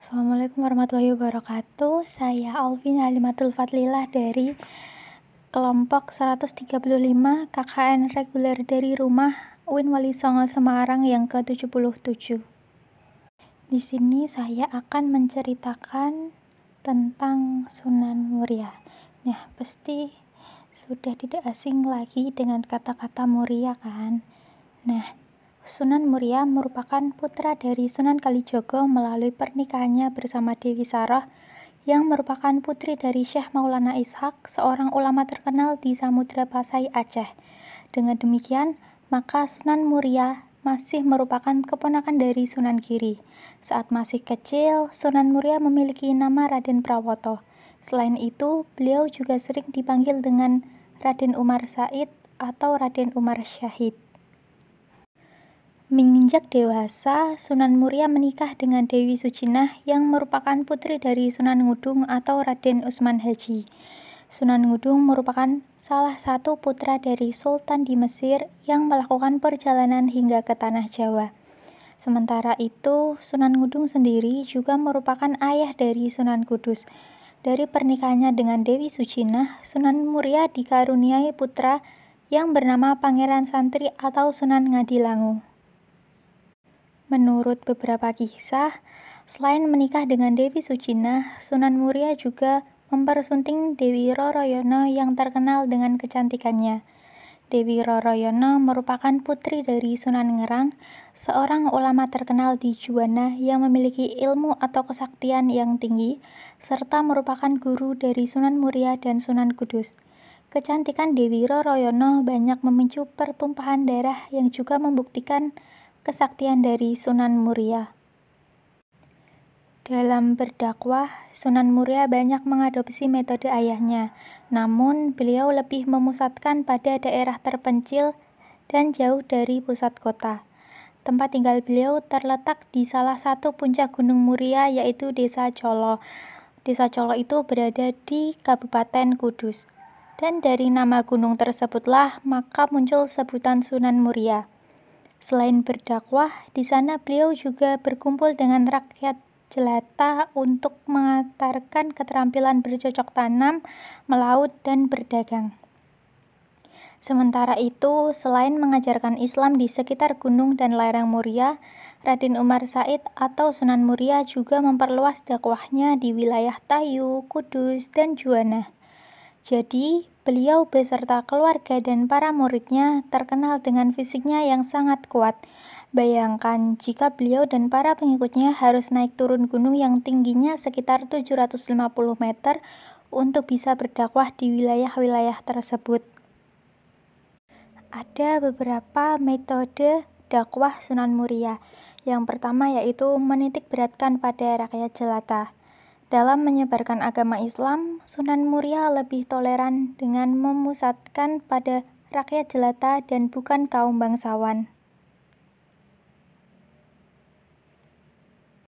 Assalamualaikum warahmatullahi wabarakatuh. Saya Alvin Halimatul Fadlilah dari kelompok 135 KKN reguler dari rumah Win Wali Songo Semarang yang ke-77. Di sini saya akan menceritakan tentang Sunan Muria. Nah, pasti sudah tidak asing lagi dengan kata-kata Muria kan? Nah, Sunan Muria merupakan putra dari Sunan Kalijogo melalui pernikahannya bersama Dewi Sarah yang merupakan putri dari Syekh Maulana Ishak, seorang ulama terkenal di Samudra Pasai Aceh. Dengan demikian, maka Sunan Muria masih merupakan keponakan dari Sunan Giri. Saat masih kecil, Sunan Muria memiliki nama Raden Prawoto. Selain itu, beliau juga sering dipanggil dengan Raden Umar Said atau Raden Umar Syahid. Menginjak dewasa, Sunan Muria menikah dengan Dewi Sucinah yang merupakan putri dari Sunan Ngudung atau Raden Usman Haji. Sunan Ngudung merupakan salah satu putra dari Sultan di Mesir yang melakukan perjalanan hingga ke Tanah Jawa. Sementara itu, Sunan Ngudung sendiri juga merupakan ayah dari Sunan Kudus. Dari pernikahannya dengan Dewi Sucinah, Sunan Muria dikaruniai putra yang bernama Pangeran Santri atau Sunan Ngadilangu. Menurut beberapa kisah, selain menikah dengan Dewi Sucina, Sunan Muria juga mempersunting Dewi Roroyono yang terkenal dengan kecantikannya. Dewi Roroyono merupakan putri dari Sunan Ngerang, seorang ulama terkenal di Juwana yang memiliki ilmu atau kesaktian yang tinggi, serta merupakan guru dari Sunan Muria dan Sunan Kudus. Kecantikan Dewi Roroyono banyak memicu pertumpahan darah yang juga membuktikan Kesaktian dari Sunan Muria Dalam berdakwah, Sunan Muria banyak mengadopsi metode ayahnya, namun beliau lebih memusatkan pada daerah terpencil dan jauh dari pusat kota. Tempat tinggal beliau terletak di salah satu puncak Gunung Muria yaitu Desa Colo. Desa Colo itu berada di Kabupaten Kudus. Dan dari nama gunung tersebutlah maka muncul sebutan Sunan Muria. Selain berdakwah, di sana beliau juga berkumpul dengan rakyat jelata untuk mengantarkan keterampilan bercocok tanam, melaut, dan berdagang. Sementara itu, selain mengajarkan Islam di sekitar Gunung dan Lereng Muria, Raden Umar Said atau Sunan Muria juga memperluas dakwahnya di wilayah Tayu, Kudus, dan Juwana. Jadi, beliau beserta keluarga dan para muridnya terkenal dengan fisiknya yang sangat kuat. Bayangkan jika beliau dan para pengikutnya harus naik turun gunung yang tingginya sekitar 750 meter untuk bisa berdakwah di wilayah-wilayah tersebut. Ada beberapa metode dakwah Sunan Muria. Yang pertama yaitu menitik beratkan pada rakyat jelata. Dalam menyebarkan agama Islam, Sunan Muria lebih toleran dengan memusatkan pada rakyat jelata dan bukan kaum bangsawan.